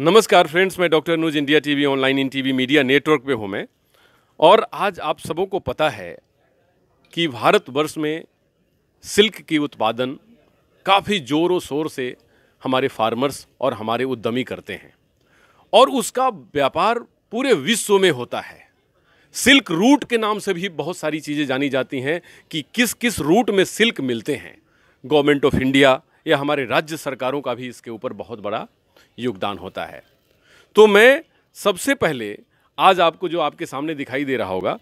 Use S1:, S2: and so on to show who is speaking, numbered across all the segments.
S1: नमस्कार फ्रेंड्स मैं doctor news India TV online in TV media network पे हूँ मैं और आज आप सबों को पता है कि भारतवर्ष में सिल्क की उत्पादन काफ़ी ज़ोरों शोर से हमारे फार्मर्स और हमारे उद्यमी करते हैं और उसका व्यापार पूरे विश्व में होता है सिल्क रूट के नाम से भी बहुत सारी चीज़ें जानी जाती हैं कि किस किस रूट में सिल्क मिलते हैं गवर्नमेंट ऑफ इंडिया या हमारे राज्य सरकारों का भी इसके ऊपर बहुत बड़ा योगदान होता है तो मैं सबसे पहले आज आपको जो आपके सामने दिखाई दे रहा होगा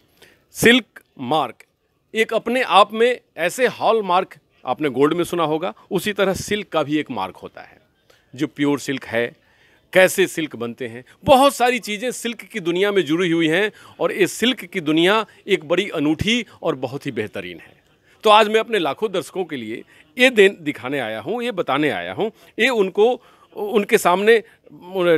S1: सिल्क मार्क एक अपने आप में ऐसे हॉल मार्क आपने गोल्ड में सुना होगा उसी तरह सिल्क का भी एक मार्क होता है जो प्योर सिल्क है कैसे सिल्क बनते हैं बहुत सारी चीज़ें सिल्क की दुनिया में जुड़ी हुई हैं और ये सिल्क की दुनिया एक बड़ी अनूठी और बहुत ही बेहतरीन है तो आज मैं अपने लाखों दर्शकों के लिए ये दिन दिखाने आया हूँ ये बताने आया हूँ ये उनको उनके सामने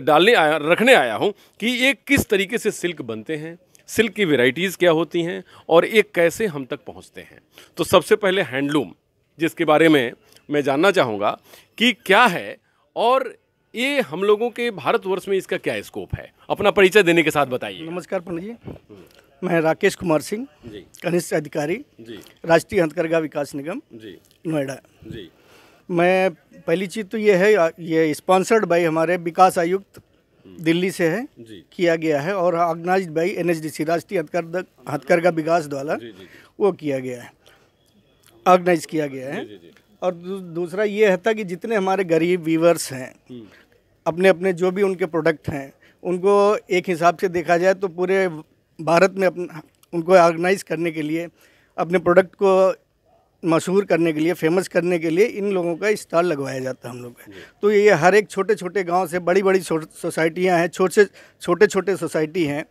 S1: डालने आया रखने आया हूँ कि ये किस तरीके से सिल्क बनते हैं सिल्क की वेराइटीज़ क्या होती हैं और ये कैसे हम तक पहुँचते हैं तो सबसे पहले हैंडलूम जिसके बारे में मैं जानना चाहूँगा कि क्या है और ये हम लोगों के भारतवर्ष में इसका क्या स्कोप है अपना परिचय देने के साथ बताइए नमस्कार पंडित
S2: जी मैं राकेश कुमार सिंह जी कनिष्ठ अधिकारी जी राष्ट्रीय हथकरघा विकास निगम जी नोएडा जी मैं पहली चीज़ तो ये है ये स्पॉन्सर्ड बाई हमारे विकास आयुक्त हम्म। दिल्ली से है किया गया है और organise by N H D C राष्ट्रीय हथकरघा विकास द्वारा वो किया गया है ऑर्गेनाइज किया गया है और दूसरा ये है था कि जितने हमारे गरीब वीवर्स हैं हम्म। अपने अपने जो भी उनके प्रोडक्ट हैं उनको एक हिसाब से देखा जाए तो पूरे भारत में अपना उनको ऑर्गेनाइज करने के लिए अपने प्रोडक्ट को मशहूर करने के लिए फेमस करने के लिए इन लोगों का स्टॉल लगवाया जाता है हम लोग तो ये हर एक छोटे छोटे गांव से बड़ी बड़ी सोसाइटियां हैं छोटे छोटे छोटे सोसाइटी हैं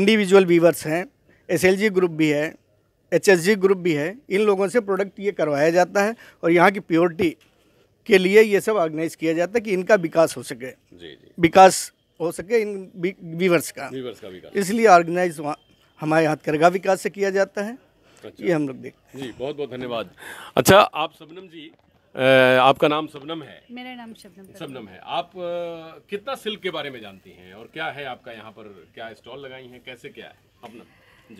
S2: इंडिविजुअल वीवर्स हैं एस ग्रुप भी है एच ग्रुप भी है इन लोगों से प्रोडक्ट ये करवाया जाता है और यहाँ की प्योरिटी के लिए ये सब ऑर्गेनाइज किया जाता है कि इनका विकास हो सके विकास हो सके इन वीवर्स का, का इसलिए ऑर्गेनाइज हमारे हाथ करगा विकास से किया जाता है अच्छा। ये हम लोग हैं
S1: जी बहुत बहुत धन्यवाद अच्छा आप सबनम जी आपका नाम सबनम है मेरा नाम शबनम सबनम है आप कितना सिल्क के बारे में जानती हैं और क्या है आपका यहाँ पर क्या स्टॉल लगाई हैं कैसे क्या है अपना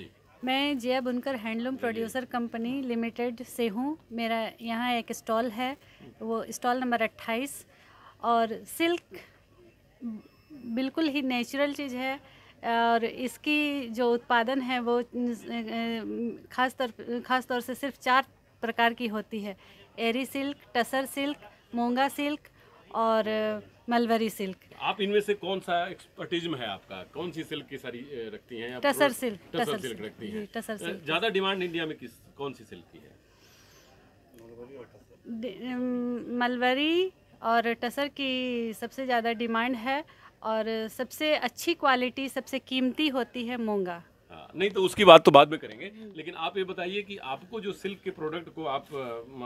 S1: जी
S3: मैं जिया बुनकर हैंडलूम प्रोड्यूसर कंपनी लिमिटेड से हूँ मेरा यहाँ एक स्टॉल है वो स्टॉल नंबर 28 और सिल्क बिल्कुल ही नेचुरल चीज़ है और इसकी जो उत्पादन है वो खास तौर खास तौर से सिर्फ चार प्रकार की होती है eri silk tussar silk muga silk और मलबरी सिल्क
S1: आप इनमें से कौन सा एक्सपर्टिज है आपका कौन सी सिल्क की सारी रखती हैं टसर सिल्क टसर, टसर सिल्क रखती हैं टसर सिल्क ज़्यादा डिमांड इंडिया में किस कौन सी सिल्क की है
S3: मलबरी और टसर की सबसे ज़्यादा डिमांड है और सबसे अच्छी क्वालिटी सबसे कीमती होती है मूंगा
S1: हाँ, नहीं तो उसकी बात तो बाद में करेंगे लेकिन आप ये बताइए कि आपको जो सिल्क के प्रोडक्ट को आप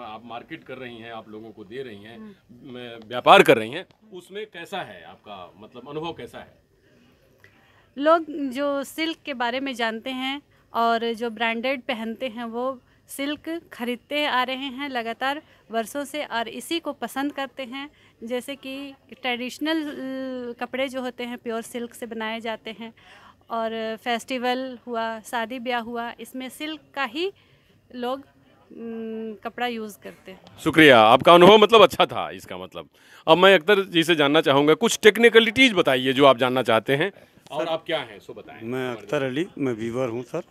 S1: आप मार्केट कर रही हैं आप लोगों को दे रही हैं हम्म। व्यापार कर रही हैं उसमें कैसा है आपका मतलब अनुभव कैसा है
S3: लोग जो सिल्क के बारे में जानते हैं और जो ब्रांडेड पहनते हैं वो सिल्क खरीदते आ रहे हैं लगातार वर्षों से और इसी को पसंद करते हैं जैसे कि ट्रेडिशनल कपड़े जो होते हैं प्योर सिल्क से बनाए जाते हैं और फेस्टिवल हुआ शादी ब्याह हुआ इसमें सिल्क का ही लोग कपड़ा यूज़ करते हैं
S1: शुक्रिया आपका अनुभव मतलब अच्छा था इसका मतलब अब मैं अख्तर जी से जानना चाहूँगा कुछ टेक्निकलिटीज़
S4: बताइए जो आप जानना चाहते हैं
S1: और आप क्या हैं सो बताएं
S4: मैं अख्तर अली मैं वीवर हूँ सर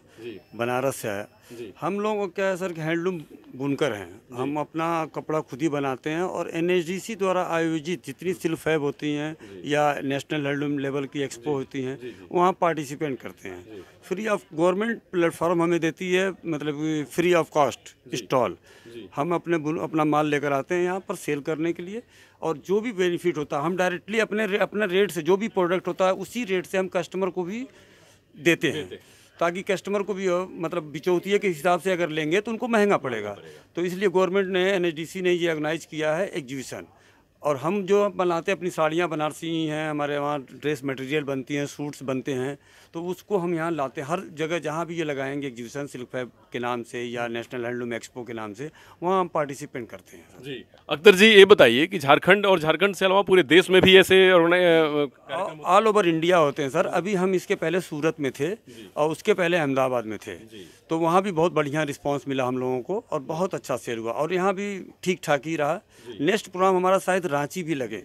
S4: बनारस से आया हम लोगों क्या है सर कि हैंडलूम बुनकर हैं हम अपना कपड़ा खुद ही बनाते हैं और एन द्वारा आयोजित जितनी सिल्फ हैब होती हैं या नेशनल हैंडलूम लेवल की एक्सपो होती हैं वहाँ पार्टिसिपेट करते हैं फ्री ऑफ गवर्नमेंट प्लेटफॉर्म हमें देती है मतलब फ्री ऑफ कॉस्ट स्टॉल हम अपने अपना माल लेकर आते हैं यहाँ पर सेल करने के लिए और जो भी बेनिफिट होता है हम डायरेक्टली अपने अपने रेट से जो भी प्रोडक्ट होता है उसी रेट से हम कस्टमर को भी देते हैं ताकि कस्टमर को भी मतलब बिचौतिए के हिसाब से अगर लेंगे तो उनको महंगा पड़ेगा तो इसलिए गवर्नमेंट ने एन ने ये ऑर्गेनाइज किया है एग्जीबिशन और हम जो बनाते हैं अपनी साड़ियाँ बनारसी हैं हमारे वहाँ ड्रेस मटेरियल बनती हैं सूट्स बनते हैं तो उसको हम यहाँ लाते हैं हर जगह जहाँ भी ये लगाएंगे एग्जीबिशन सिल्क फैब के नाम से या नेशनल हैंडलूम एक्सपो के नाम से वहाँ हम पार्टिसिपेट करते हैं जी
S1: अख्तर जी ये बताइए कि झारखंड और झारखंड से अलावा पूरे देश में भी ऐसे
S4: ऑल ओवर इंडिया होते हैं सर अभी हम इसके पहले सूरत में थे और उसके पहले अहमदाबाद में थे तो वहाँ भी बहुत बढ़िया रिस्पॉन्स मिला हम लोगों को और बहुत अच्छा सेल हुआ और यहाँ भी ठीक ठाक ही रहा नेक्स्ट प्रोग्राम हमारा शायद रांची भी लगे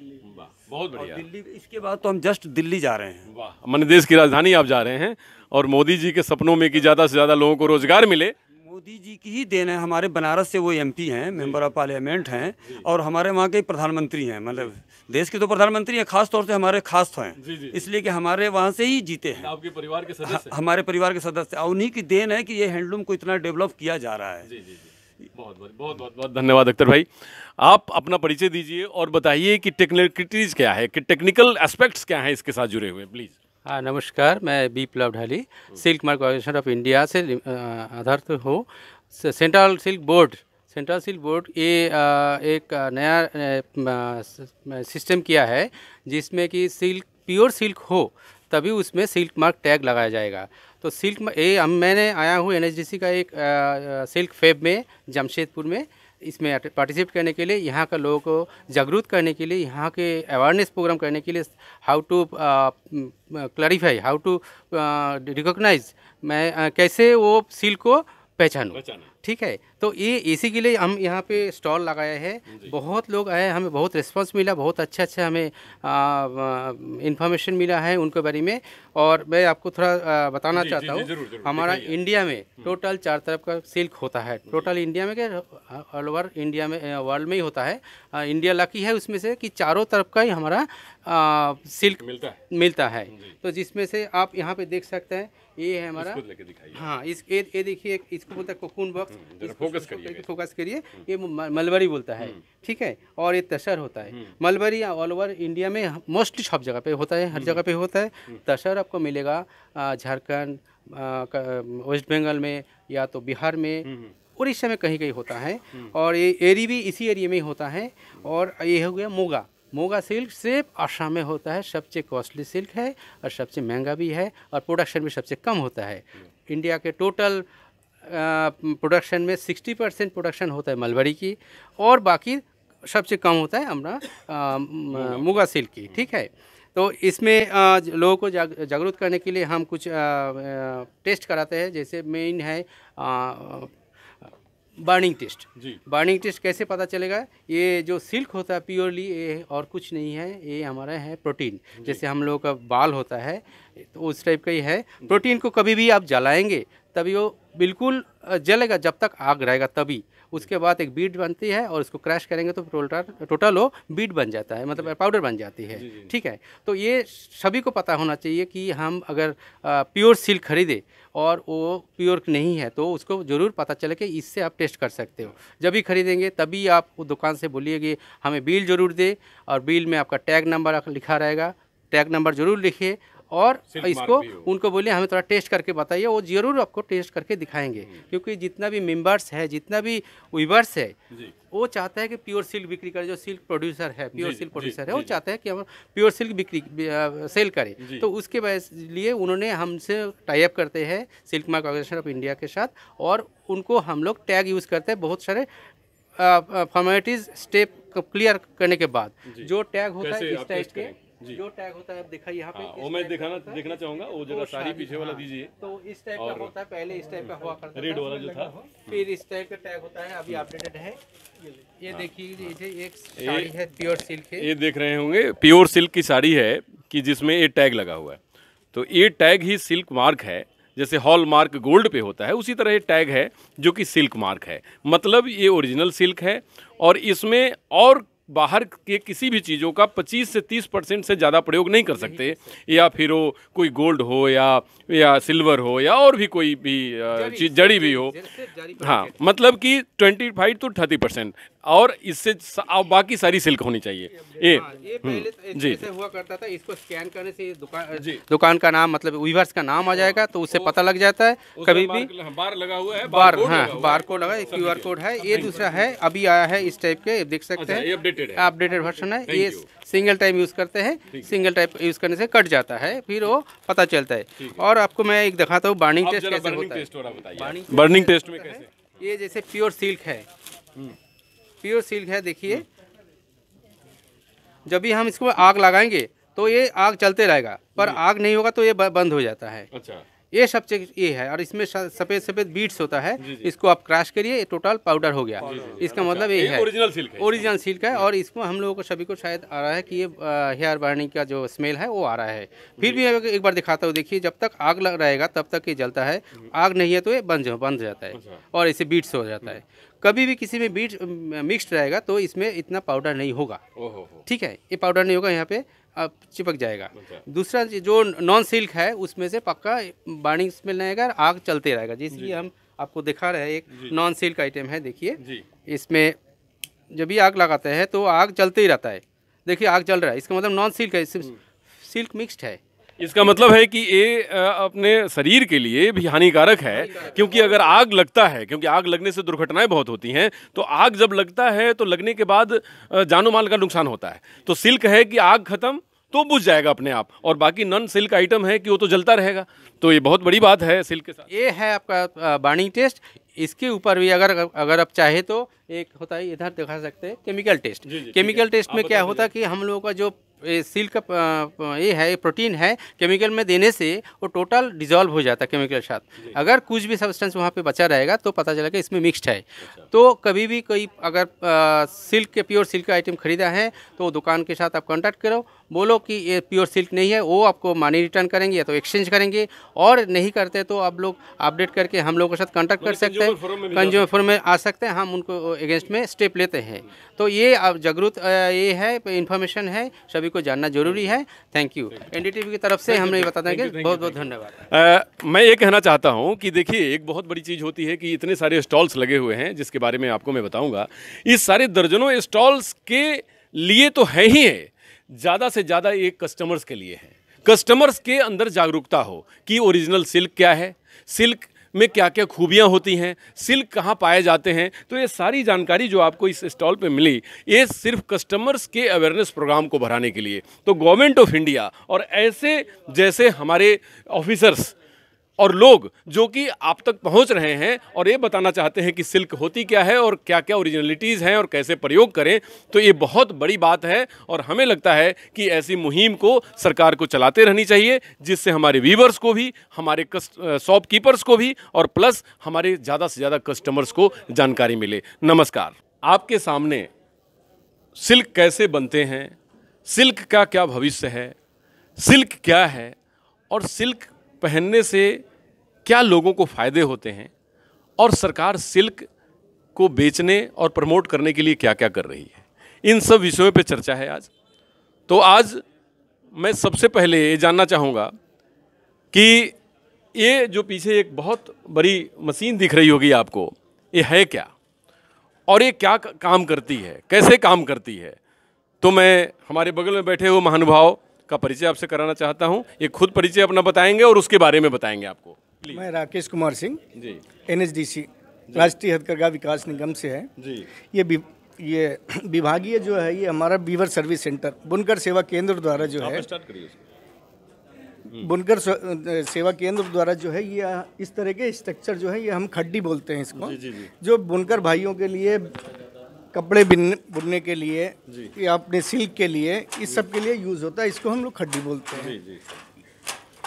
S4: बहुत बढ़िया दिल्ली इसके बाद तो हम जस्ट दिल्ली जा रहे हैं
S1: मन देश की राजधानी आप जा रहे हैं और मोदी जी के सपनों में कि ज़्यादा
S4: से ज़्यादा लोगों को रोजगार मिले मोदी जी की ही देन है हमारे बनारस से वो एमपी हैं मेंबर ऑफ पार्लियामेंट हैं और हमारे वहाँ के प्रधानमंत्री हैं मतलब देश के तो प्रधानमंत्री हैं खास तौर से हमारे खास तो हैं इसलिए कि हमारे वहाँ से ही जीते हैं तो आपके परिवार के सदस्य हमारे परिवार के सदस्य उन्हीं की देन है कि ये हैंडलूम को इतना डेवलप किया जा रहा है जी, जी, जी। बहुत बहुत बहुत बहुत बहुत धन्यवाद अख्तर भाई
S1: आप अपना परिचय दीजिए और बताइए कि टेक्निकलिटीज़ क्या है कि टेक्निकल एस्पेक्ट्स क्या हैं इसके साथ जुड़े हुए प्लीज़ हाँ नमस्कार मैं Biplab Dhali silk mark organisation of India
S5: से आधारित हूँ central silk board central silk board ये एक नया सिस्टम किया है जिसमें कि सिल्क प्योर सिल्क हो तभी उसमें सिल्क मार्क टैग लगाया जाएगा तो सिल्क में ये हम मैंने आया हूँ एनएचडीसी का एक आ, सिल्क फेब में जमशेदपुर में इसमें पार्टिसिपेट करने के लिए यहाँ का लोगों को जागरूक करने के लिए यहाँ के अवेयरनेस प्रोग्राम करने के लिए how to clarify how to recognise मैं आ, कैसे वो सिल्क को पहचानूँ ठीक है तो ये इसी के लिए हम यहाँ पे स्टॉल लगाए हैं बहुत लोग आए हमें बहुत रिस्पांस मिला बहुत अच्छे अच्छे हमें इन्फॉर्मेशन मिला है उनके बारे में और मैं आपको थोड़ा आ, बताना जी, चाहता हूँ हमारा इंडिया में टोटल हम्म। चार तरफ का सिल्क होता है टोटल इंडिया में क्या ऑल ओवर इंडिया में वर्ल्ड में ही होता है आ, इंडिया लकी है उसमें से कि चारों तरफ का ही हमारा सिल्क मिलता है मिलता है तो जिसमें से आप यहाँ पर देख सकते हैं ये है हमारा हाँ इस ये ये देखिए इसको बोलता है कोकून बॉक्स हम्म, फोकस करिए फोकस करिए हम्म। ये मलबरी बोलता है हम्म। ठीक है और ये तसर होता है मलबरी ऑल ओवर इंडिया में मोस्टली सब जगह पे होता है हर जगह पे होता है तसर आपको मिलेगा झारखंड वेस्ट बंगाल में या तो बिहार में उड़ीसा में कहीं कहीं होता है और ये एरी भी इसी एरिए में होता है और ये हो गया मोगा मोगा सिल्क सिर्फ आसाम में होता है सबसे कॉस्टली सिल्क है और सबसे महंगा भी है और प्रोडक्शन भी सबसे कम होता है इंडिया के टोटल प्रोडक्शन में 60 परसेंट प्रोडक्शन होता है मलबरी की और बाकी सबसे कम होता है हमारा मोगा सिल्क की ठीक है तो इसमें लोगों को जाग, जागरूक करने के लिए हम कुछ आ, आ, टेस्ट कराते हैं जैसे मेन है बर्निंग टेस्ट जी बर्निंग टेस्ट कैसे पता चलेगा ये जो सिल्क होता है प्योरली ये और कुछ नहीं है ये हमारा है प्रोटीन जैसे हम लोगों का बाल होता है तो उस टाइप का ही है प्रोटीन को कभी भी आप जलाएंगे तभी वो बिल्कुल जलेगा जब तक आग रहेगा तभी उसके बाद एक बीट बनती है और उसको क्रैश करेंगे तो टोटल टोटल वो बीट बन जाता है मतलब पाउडर बन जाती है ठीक है तो ये सभी को पता होना चाहिए कि हम अगर प्योर सिल्क खरीदे और वो प्योर नहीं है तो उसको ज़रूर पता चले कि इससे आप टेस्ट कर सकते हो जब भी खरीदेंगे तभी आप दुकान से बोलिए कि हमें बिल ज़रूर दे और बिल में आपका टैग नंबर लिखा रहेगा टैग नंबर ज़रूर लिखिए और इसको उनको बोलिए हमें थोड़ा टेस्ट करके बताइए वो ज़रूर आपको टेस्ट करके दिखाएंगे हम्म। क्योंकि जितना भी मेम्बर्स है जितना भी वीवर्स है वो चाहता है कि प्योर सिल्क बिक्री करे जो सिल्क प्रोड्यूसर है प्योर सिल्क प्रोड्यूसर है वो चाहता है कि हम प्योर सिल्क बिक्री सेल करें तो उसके लिए उन्होंने हमसे टाइप करते हैं silk mark organisation of India के साथ और उनको हम लोग टैग यूज़ करते हैं बहुत सारे फॉर्मेलिटीज़ स्टेप क्लियर करने के बाद जो टैग होता है इस टाइप के
S1: जो टैग होता है आप दिखाई यहाँ पे हाँ, वो मैं दिखाना देखना चाहूंगा वो जरा सारी पीछे वाला हाँ। दीजिए तो इस टाइप का होता है पहले इस
S5: टाइप का हुआ करता रेड वाला जो था फिर इस टाइप का टैग होता है अभी अपडेटेड हम्म। है ये हाँ। देखिए एक साड़ी है
S1: प्योर सिल्क ये देख रहे होंगे प्योर सिल्क की साड़ी है कि जिसमें ये टैग लगा हुआ है तो ये टैग ही सिल्क मार्क है जैसे हॉल मार्क गोल्ड पे होता है उसी तरह ये टैग है जो कि सिल्क मार्क है मतलब ये ओरिजिनल सिल्क है और इसमें और बाहर के किसी भी चीज़ों का 25 से 30 परसेंट से ज़्यादा प्रयोग नहीं कर सकते या फिर वो कोई गोल्ड हो या या सिल्वर हो या और भी कोई भी चीज़ जड़ी भी हो हाँ मतलब कि 25 टू 30 परसेंट और इससे बाकी सारी सिल्क होनी चाहिए ये, हाँ, हम्म। पहले तो जी हुआ करता था
S5: इसको स्कैन करने से दुकान दुकान का नाम मतलब वीवर्स का नाम आ हाँ। जाएगा तो उससे पता लग जाता है कभी भी
S1: हाँ, बार लगा हुआ है बार हाँ बार कोड लगा क्यू आर कोड है
S5: ये दूसरा है अभी आया है इस टाइप के देख सकते अच्छा, हैं अपडेटेड वर्षन है ये सिंगल टाइम यूज़ करते हैं सिंगल टाइप यूज़ करने से कट जाता है फिर वो पता चलता है और आपको मैं एक दिखाता हूँ बर्निंग टेस्ट कैसे होता है बर्निंग टेस्ट में कैसे ये जैसे प्योर सिल्क है हम्म। प्योर सिल्क है देखिए जब भी हम इसको आग लगाएंगे तो ये आग चलते रहेगा पर आग नहीं होगा तो ये बंद हो जाता है अच्छा ये सब चीज ये है और इसमें सफेद सफेद बीट्स होता है जी जी। इसको आप क्रश करिए टोटल पाउडर हो गया जी जी। इसका अच्छा। मतलब ये है ओरिजिनल सिल्क है ओरिजिनल सिल्क है और इसको हम लोगों को सभी को शायद आ रहा है कि ये हेयर बर्निंग का जो स्मेल है वो आ रहा है फिर भी एक बार दिखाता हूँ देखिए जब तक आग रहेगा तब तक ये जलता है आग नहीं है तो ये बंद बंद जाता है और इसे बीट्स हो जाता है अच्छा। कभी भी किसी में बीट मिक्स्ड रहेगा तो इसमें इतना पाउडर नहीं होगा ठीक है ये पाउडर नहीं होगा यहाँ पे अब चिपक जाएगा अच्छा। दूसरा जो नॉन सिल्क है उसमें से पक्का बर्निंग स्मेल रहेगा आग चलते रहेगा कि हम आपको दिखा रहे हैं एक नॉन सिल्क आइटम है देखिए इसमें जब भी आग लगाते हैं तो आग चलते ही रहता है देखिए आग जल रहा है इसका मतलब नॉन सिल्क है हम्म। सिल्क मिक्स्ड है
S1: इसका मतलब है कि ये अपने शरीर के लिए भी हानिकारक है क्योंकि अगर आग लगता है क्योंकि आग लगने से दुर्घटनाएं बहुत होती हैं तो आग जब लगता है तो लगने के बाद जानो माल का नुकसान होता है तो सिल्क है कि आग खत्म तो बुझ जाएगा अपने आप और बाकी नॉन सिल्क आइटम है कि वो तो जलता रहेगा तो ये बहुत बड़ी बात है सिल्क के साथ
S5: ये है आपका बाणी टेस्ट इसके ऊपर भी अगर अगर आप चाहे तो एक होता है इधर दिखा सकते हैं केमिकल टेस्ट जी जी, केमिकल टेस्ट में क्या होता है कि हम लोगों का जो सील का ये है प्रोटीन है केमिकल में देने से वो टोटल डिजॉल्व हो जाता है केमिकल के साथ अगर कुछ भी सब्सटेंस वहाँ पे बचा रहेगा तो पता चलेगा इसमें मिक्स्ड है अच्छा। तो कभी भी कोई अगर सिल्क के प्योर सिल्क का आइटम खरीदा है तो दुकान के साथ आप कॉन्टैक्ट करो बोलो कि ये प्योर सिल्क नहीं है वो आपको मनी रिटर्न करेंगे या तो एक्सचेंज करेंगे और नहीं करते तो आप लोग अपडेट करके हम लोगों के साथ कॉन्टैक्ट कर सकते हैं कंज्यूमर फोरम में आ सकते हैं हम उनको अगेंस्ट में स्टेप लेते हैं तो ये अब जागरूक ये है इन्फॉर्मेशन है सभी को जानना जरूरी है थैंक यू एन की तरफ से नहीं बता देंगे बहुत बहुत
S1: धन्यवाद मैं ये कहना चाहता हूँ कि देखिए एक बहुत बड़ी चीज़ होती है कि इतने सारे स्टॉल्स लगे हुए हैं जिसके बारे में आपको मैं बताऊँगा इस सारे दर्जनों स्टॉल्स के लिए तो है ही है ज़्यादा से ज़्यादा ये कस्टमर्स के लिए हैं कस्टमर्स के अंदर जागरूकता हो कि ओरिजिनल सिल्क क्या है सिल्क में क्या क्या खूबियाँ होती हैं सिल्क कहाँ पाए जाते हैं तो ये सारी जानकारी जो आपको इस स्टॉल पे मिली ये सिर्फ कस्टमर्स के अवेयरनेस प्रोग्राम को बढ़ाने के लिए तो गवर्नमेंट ऑफ इंडिया और ऐसे जैसे हमारे ऑफिसर्स और लोग जो कि आप तक पहुंच रहे हैं और ये बताना चाहते हैं कि सिल्क होती क्या है और क्या क्या ओरिजिनलिटीज़ हैं और कैसे प्रयोग करें तो ये बहुत बड़ी बात है और हमें लगता है कि ऐसी मुहिम को सरकार को चलाते रहनी चाहिए जिससे हमारे वीवर्स को भी हमारे शॉपकीपर्स को भी और प्लस हमारे ज़्यादा से ज़्यादा कस्टमर्स को जानकारी मिले नमस्कार आपके सामने सिल्क कैसे बनते हैं सिल्क का क्या भविष्य है सिल्क क्या है और सिल्क पहनने से क्या लोगों को फ़ायदे होते हैं और सरकार सिल्क को बेचने और प्रमोट करने के लिए क्या क्या कर रही है इन सब विषयों पर चर्चा है आज तो आज मैं सबसे पहले ये जानना चाहूँगा कि ये जो पीछे एक बहुत बड़ी मशीन दिख रही होगी आपको ये है क्या और ये क्या काम करती है कैसे काम करती है तो मैं हमारे बगल में बैठे हुए महानुभाव का परिचय आपसे कराना चाहता हूँ ये खुद परिचय अपना बताएंगे और उसके बारे में बताएंगे आपको
S2: मैं राकेश कुमार सिंह जी एन राष्ट्रीय हथकरघा विकास निगम से है जी ये ये विभागीय जो है ये हमारा बीवर सर्विस सेंटर बुनकर सेवा केंद्र द्वारा जो है हम्म। हम्म। बुनकर सेवा केंद्र द्वारा जो है ये इस तरह के स्ट्रक्चर जो है ये हम खड्डी बोलते हैं इसको जी, जी, जी। जो बुनकर भाइयों के लिए कपड़े बुनने के लिए या अपने सिल्क के लिए इस सब के लिए यूज़ होता है इसको हम लोग खड्डी बोलते हैं जी जी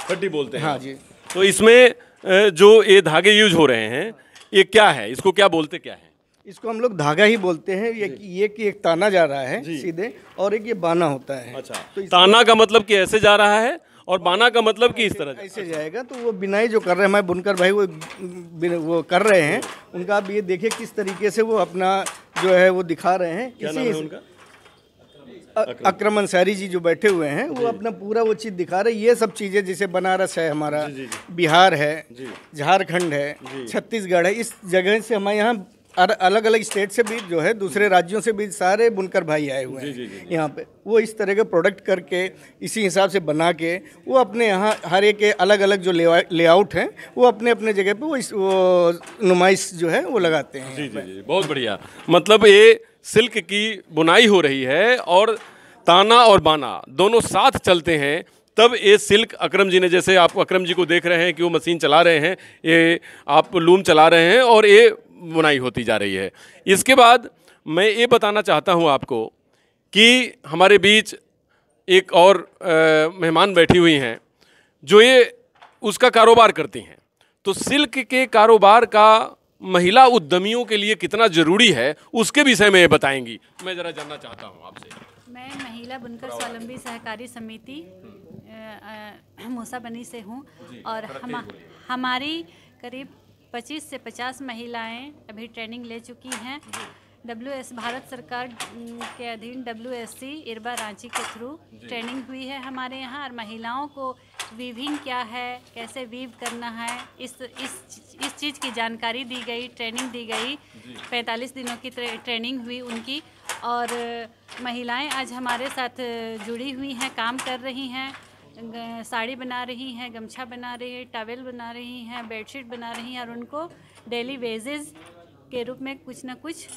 S2: खड्डी बोलते हैं हाँ जी तो
S1: इसमें जो ये धागे यूज हो रहे हैं ये क्या है इसको क्या बोलते क्या है
S2: इसको हम लोग धागा ही बोलते हैं ये ये कि एक ताना जा रहा है सीधे और एक ये बाना होता है अच्छा तो ताना का
S1: मतलब कि ऐसे जा रहा है और बाना का मतलब कि इस तरह ऐसे जाएगा
S2: तो वो बिनाई जो कर रहे हैं हमारे बुनकर भाई वो वो कर रहे हैं उनका आप ये देखिए किस तरीके से वो अपना जो है वो दिखा रहे हैं क्या नाम है उनका अक्रम अंसारी जी जो बैठे हुए हैं वो अपना पूरा वो चीज़ दिखा रहे ये सब चीज़ें जैसे बनारस है हमारा जी जी जी। बिहार है झारखंड है छत्तीसगढ़ है इस जगह से हमारे यहाँ अलग अलग स्टेट से भी जो है दूसरे राज्यों से भी सारे बुनकर भाई आए हुए हैं यहाँ पे वो इस तरह के प्रोडक्ट करके इसी हिसाब से बना के वो अपने यहाँ हर एक अलग अलग जो लेआउट हैं वो अपने अपने जगह पे वो इस वो नुमाइश जो है वो लगाते हैं जी जी जी बहुत बढ़िया मतलब ये सिल्क
S1: की बुनाई हो रही है और ताना और बाना दोनों साथ चलते हैं तब ये सिल्क अक्रम जी ने जैसे आप अक्रम जी को देख रहे हैं कि वो मशीन चला रहे हैं ये आप लूम चला रहे हैं और ये बुनाई होती जा रही है इसके बाद मैं ये बताना चाहता हूँ आपको कि हमारे बीच एक और मेहमान बैठी हुई हैं जो ये उसका कारोबार करती हैं तो सिल्क के कारोबार का महिला उद्यमियों के लिए कितना ज़रूरी है उसके विषय में ये बताएंगी मैं ज़रा जानना चाहता हूँ आपसे
S3: मैं महिला बुनकर स्वावलंबी सहकारी समिति मोसाबनी से हूँ और हम हमारी करीब पच्चीस से पचास महिलाएं अभी ट्रेनिंग ले चुकी हैं डब्ल्यू एस भारत सरकार के अधीन W S C Irba Ranchi के थ्रू ट्रेनिंग हुई है हमारे यहाँ और महिलाओं को वीविंग क्या है कैसे वीव करना है इस इस इस चीज़ की जानकारी दी गई ट्रेनिंग दी गई 45 दिनों की ट्रेनिंग हुई उनकी और महिलाएं आज हमारे साथ जुड़ी हुई हैं काम कर रही हैं साड़ी बना रही हैं गमछा बना रही है टावल बना रही हैं बेडशीट बना रही हैं और उनको डेली वेजेस के रूप में कुछ ना कुछ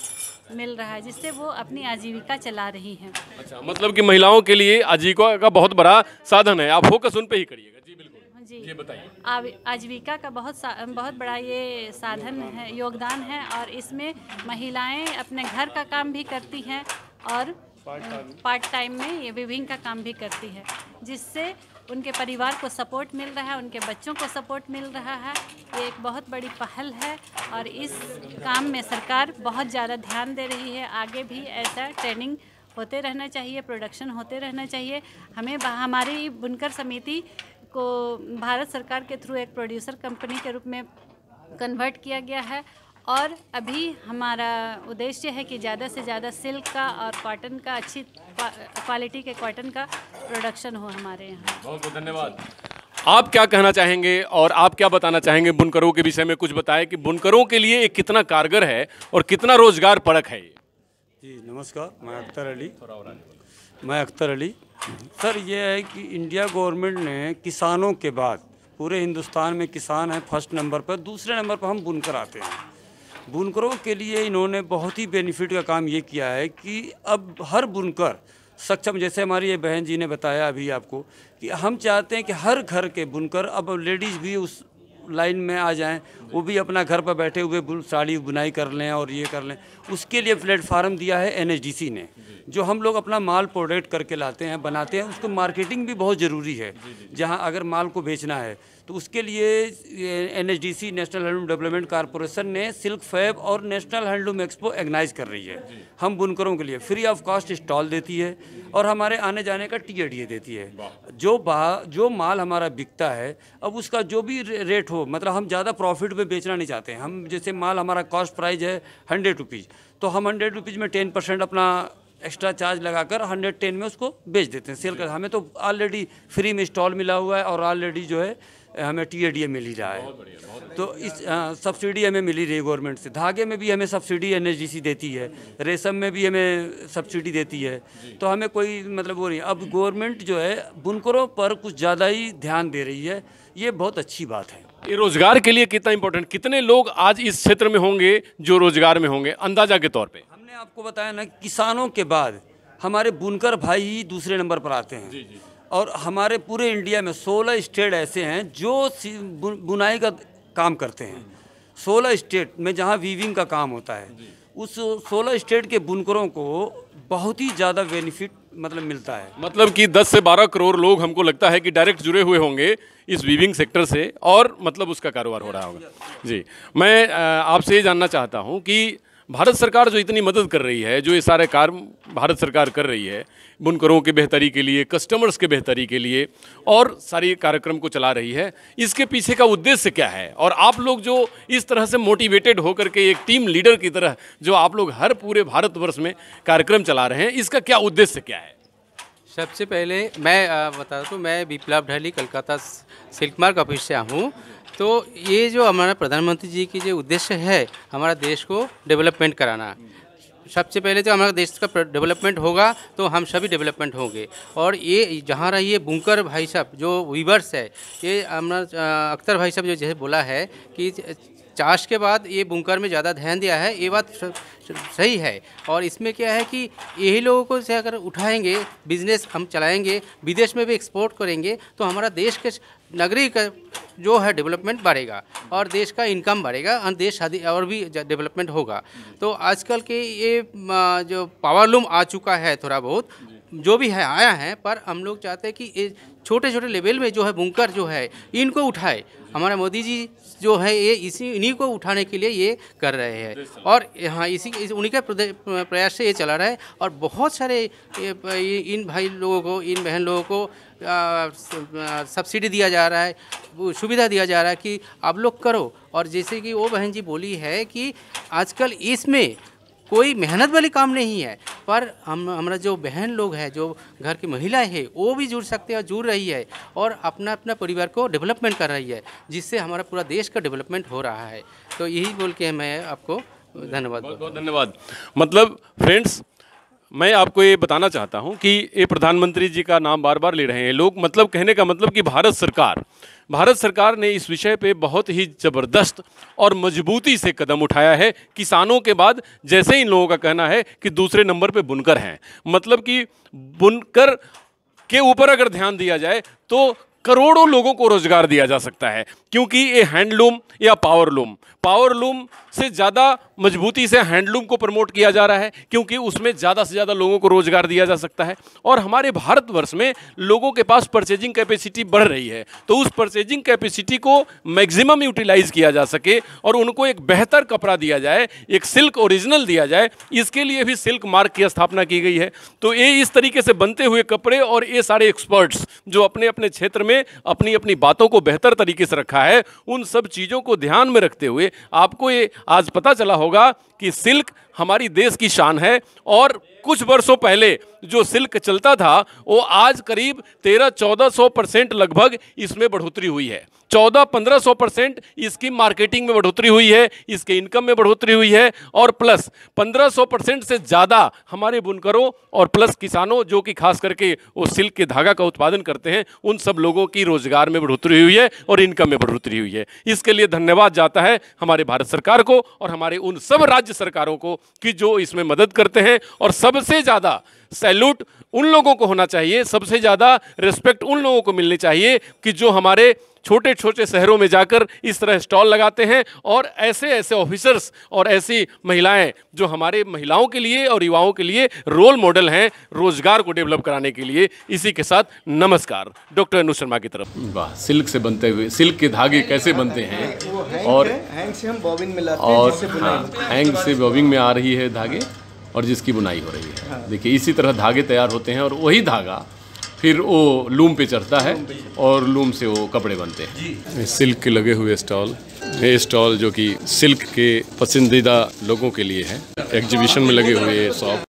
S3: मिल रहा है जिससे वो अपनी आजीविका चला रही हैं अच्छा मतलब कि महिलाओं
S1: के लिए आजीविका का बहुत बड़ा साधन है आप फोकस उन पे ही करिएगा जी बिल्कुल जी ये
S3: बताइए आजीविका का बहुत बहुत बड़ा ये साधन है योगदान है और इसमें महिलाएं अपने घर का काम भी करती हैं और पार्ट टाइम में ये विभिन्न का काम भी करती है जिससे उनके परिवार को सपोर्ट मिल रहा है उनके बच्चों को सपोर्ट मिल रहा है ये एक बहुत बड़ी पहल है और इस काम में सरकार बहुत ज़्यादा ध्यान दे रही है आगे भी ऐसा ट्रेनिंग होते रहना चाहिए प्रोडक्शन होते रहना चाहिए हमें हमारी बुनकर समिति को भारत सरकार के थ्रू एक प्रोड्यूसर कंपनी के रूप में कन्वर्ट किया गया है और अभी हमारा उद्देश्य है कि ज़्यादा से ज़्यादा सिल्क का और कॉटन का अच्छी क्वालिटी के कॉटन का प्रोडक्शन हो हमारे यहाँ
S4: बहुत बहुत धन्यवाद
S1: आप क्या कहना चाहेंगे और आप क्या बताना चाहेंगे बुनकरों के विषय में कुछ बताएं कि बुनकरों के लिए एक कितना कारगर है और कितना रोजगार परक है ये
S4: जी नमस्कार मैं अख्तर अली मैं अख्तर अली सर ये है कि इंडिया गवर्नमेंट ने किसानों के बाद पूरे हिंदुस्तान में किसान हैं फर्स्ट नंबर पर दूसरे नंबर पर हम बुनकर आते हैं बुनकरों के लिए इन्होंने बहुत ही बेनिफिट का काम ये किया है कि अब हर बुनकर सक्षम जैसे हमारी ये बहन जी ने बताया अभी आपको कि हम चाहते हैं कि हर घर के बुनकर अब लेडीज़ भी उस लाइन में आ जाएं वो भी अपना घर पर बैठे हुए साड़ी बुनाई कर लें और ये कर लें उसके लिए प्लेटफार्म दिया है एनएचडीसी ने जो हम लोग अपना माल प्रोडक्ट करके लाते हैं बनाते हैं उसको मार्केटिंग भी बहुत ज़रूरी है जहाँ अगर माल को बेचना है तो उसके लिए N national handloom development corporation ने सिल्क फैब और नेशनल हैंडलूम एक्सपो ऑर्गेनाइज कर रही है हम बुनकरों के लिए फ्री ऑफ कॉस्ट स्टॉल देती है और हमारे आने जाने का टी ए देती है जो बा जो माल हमारा बिकता है अब उसका जो भी रेट हो मतलब हम ज़्यादा प्रॉफिट में बेचना नहीं चाहते हम जैसे माल हमारा कॉस्ट प्राइज़ है हंड्रेड रुपीज़ तो हम हंड्रेड रुपीज़ में टेन परसेंट अपना एक्स्ट्रा चार्ज लगाकर 110 में उसको बेच देते हैं सेल कर हमें तो ऑलरेडी फ्री में स्टॉल मिला हुआ है और ऑलरेडी जो है हमें टी ए मिल ही रहा है तो इस सब्सिडी हमें मिली रही गवर्नमेंट से धागे में भी हमें सब्सिडी एन देती है रेशम में भी हमें सब्सिडी देती है तो हमें कोई मतलब वो नहीं अब गवर्नमेंट जो है बुनकरों पर कुछ ज़्यादा ही ध्यान दे रही है ये बहुत अच्छी बात है ये रोज़गार के लिए कितना इम्पोर्टेंट कितने लोग आज इस क्षेत्र में होंगे जो रोज़गार में होंगे अंदाजा के तौर पर आपको बताया ना किसानों के बाद हमारे बुनकर भाई ही दूसरे नंबर पर आते हैं जी जी। और हमारे पूरे इंडिया में सोलह स्टेट ऐसे हैं जो बुनाई का काम करते हैं सोलह स्टेट में जहाँ वीविंग का काम होता है उस सोलह स्टेट के बुनकरों को बहुत ही ज़्यादा बेनिफिट मतलब मिलता है मतलब कि 10 से 12 करोड़ लोग हमको लगता है कि
S1: डायरेक्ट जुड़े हुए होंगे इस वीविंग सेक्टर से और मतलब उसका कारोबार हो रहा होगा जी मैं आपसे ये जानना चाहता हूँ कि भारत सरकार जो इतनी मदद कर रही है जो ये सारे कार्य भारत सरकार कर रही है बुनकरों के बेहतरी के लिए कस्टमर्स के बेहतरी के लिए और सारे कार्यक्रम को चला रही है इसके पीछे का उद्देश्य क्या है और आप लोग जो इस तरह से मोटिवेटेड होकर के एक टीम लीडर की तरह जो आप लोग हर पूरे भारतवर्ष में कार्यक्रम चला रहे हैं इसका क्या उद्देश्य क्या है
S5: सबसे पहले मैं बता दूँ मैं Biplab Dhali Calcutta silk mark office से हूँ तो ये जो हमारा प्रधानमंत्री जी की जो उद्देश्य है हमारा देश को डेवलपमेंट कराना सबसे पहले जो तो हमारे देश का डेवलपमेंट होगा तो हम सभी डेवलपमेंट होंगे और ये जहाँ रहिए बुंकर भाई साहब जो वीवर्स है ये हमारा अख्तर भाई साहब जो जैसे बोला है कि चाश के बाद ये बुंकर में ज़्यादा ध्यान दिया है ये बात सही है और इसमें क्या है कि यही लोगों को से अगर उठाएंगे बिजनेस हम चलाएंगे विदेश में भी एक्सपोर्ट करेंगे तो हमारा देश के नगरी का जो है डेवलपमेंट बढ़ेगा और देश का इनकम बढ़ेगा और देश और भी डेवलपमेंट होगा तो आजकल के ये जो पावर लूम आ चुका है थोड़ा बहुत जो भी है आया है पर हम लोग चाहते हैं कि छोटे छोटे लेवल में जो है बुंकर जो है इनको उठाए हमारा मोदी जी जो है ये इसी इन्हीं को उठाने के लिए ये कर रहे हैं और हाँ इसी इस उन्हीं के प्रयास से ये चला रहा है और बहुत सारे इन भाई लोगों को इन बहन लोगों को सब्सिडी दिया जा रहा है सुविधा दिया जा रहा है कि आप लोग करो और जैसे कि वो बहन जी बोली है कि आजकल इसमें कोई मेहनत वाली काम नहीं है पर हम हमारा जो बहन लोग हैं जो घर की महिलाएं हैं वो भी जुड़ सकते हैं और जुड़ रही है और अपना अपना परिवार को डेवलपमेंट कर रही है जिससे हमारा पूरा देश का डेवलपमेंट हो रहा है तो
S1: यही बोल के मैं आपको धन्यवाद बहुत बहुत धन्यवाद मतलब फ्रेंड्स मैं आपको ये बताना चाहता हूँ कि ये प्रधानमंत्री जी का नाम बार बार ले रहे हैं लोग मतलब कहने का मतलब कि भारत सरकार भारत सरकार ने इस विषय पे बहुत ही ज़बरदस्त और मजबूती से कदम उठाया है किसानों के बाद जैसे इन लोगों का कहना है कि दूसरे नंबर पे बुनकर हैं मतलब कि बुनकर के ऊपर अगर ध्यान दिया जाए तो करोड़ों लोगों को रोजगार दिया जा सकता है क्योंकि ये हैंडलूम या पावर लूम पावर लूम से ज़्यादा मजबूती से हैंडलूम को प्रमोट किया जा रहा है क्योंकि उसमें ज़्यादा से ज़्यादा लोगों को रोजगार दिया जा सकता है और हमारे भारतवर्ष में लोगों के पास परचेजिंग कैपेसिटी बढ़ रही है तो उस परचेजिंग कैपेसिटी को मैक्सिमम यूटिलाइज़ किया जा सके और उनको एक बेहतर कपड़ा दिया जाए एक सिल्क ओरिजिनल दिया जाए इसके लिए भी सिल्क मार्क की स्थापना की गई है तो ये इस तरीके से बनते हुए कपड़े और ये सारे एक्सपर्ट्स जो अपने अपने क्षेत्र में में अपनी अपनी बातों को बेहतर तरीके से रखा है उन सब चीज़ों को ध्यान में रखते हुए आपको ये आज पता चला होगा कि सिल्क हमारी देश की शान है और कुछ वर्षों पहले जो सिल्क चलता था वो आज करीब तेरह चौदह सौ परसेंट लगभग इसमें बढ़ोतरी हुई है चौदह पंद्रह सौ परसेंट इसकी मार्केटिंग में बढ़ोतरी हुई है इसके इनकम में बढ़ोतरी हुई है और प्लस पंद्रह सौ परसेंट से ज़्यादा हमारे बुनकरों और प्लस किसानों जो कि खास करके वो सिल्क के धागा का उत्पादन करते हैं उन सब लोगों की रोजगार में बढ़ोतरी हुई है और इनकम में बढ़ोतरी हुई है इसके लिए धन्यवाद जाता है हमारे भारत सरकार को और हमारे उन सब राज्य सरकारों को कि जो इसमें मदद करते हैं और सबसे ज़्यादा सैल्यूट उन लोगों को होना चाहिए सबसे ज़्यादा रिस्पेक्ट उन लोगों को मिलनी चाहिए कि जो हमारे छोटे छोटे शहरों में जाकर इस तरह स्टॉल लगाते हैं और ऐसे ऐसे ऑफिसर्स और ऐसी महिलाएं जो हमारे महिलाओं के लिए और युवाओं के लिए रोल मॉडल हैं रोजगार को डेवलप कराने के लिए इसी के साथ नमस्कार डॉक्टर अनु शर्मा की तरफ वाह सिल्क से बनते हुए सिल्क के धागे कैसे बनते हैं और
S2: हैंग से हम बॉबिंग में लाते और हाँ, हैंग से बॉबिंग में आ
S1: रही है धागे और जिसकी बुनाई हो रही है हाँ। देखिए इसी तरह धागे तैयार होते हैं और वही धागा फिर वो लूम पे चढ़ता है और लूम से वो कपड़े बनते हैं सिल्क के लगे हुए स्टॉल ये स्टॉल जो कि
S2: सिल्क के पसंदीदा लोगों के लिए है एग्जीबिशन में लगे हुए शॉप